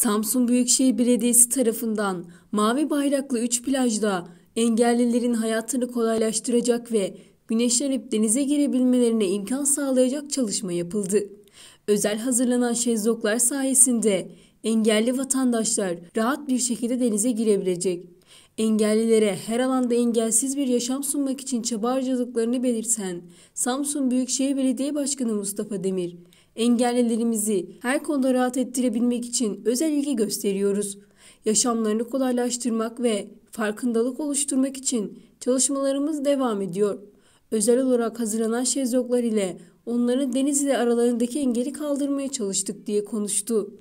Samsun Büyükşehir Belediyesi tarafından mavi bayraklı 3 plajda engellilerin hayatını kolaylaştıracak ve güneşlenip denize girebilmelerine imkan sağlayacak çalışma yapıldı. Özel hazırlanan şezlonglar sayesinde engelli vatandaşlar rahat bir şekilde denize girebilecek. Engellilere her alanda engelsiz bir yaşam sunmak için çaba harcadıklarını belirten Samsun Büyükşehir Belediye Başkanı Mustafa Demir, engellilerimizi her konuda rahat ettirebilmek için özel ilgi gösteriyoruz. Yaşamlarını kolaylaştırmak ve farkındalık oluşturmak için çalışmalarımız devam ediyor. Özel olarak hazırlanan şezlonglar ile onların deniz ile aralarındaki engeli kaldırmaya çalıştık diye konuştu.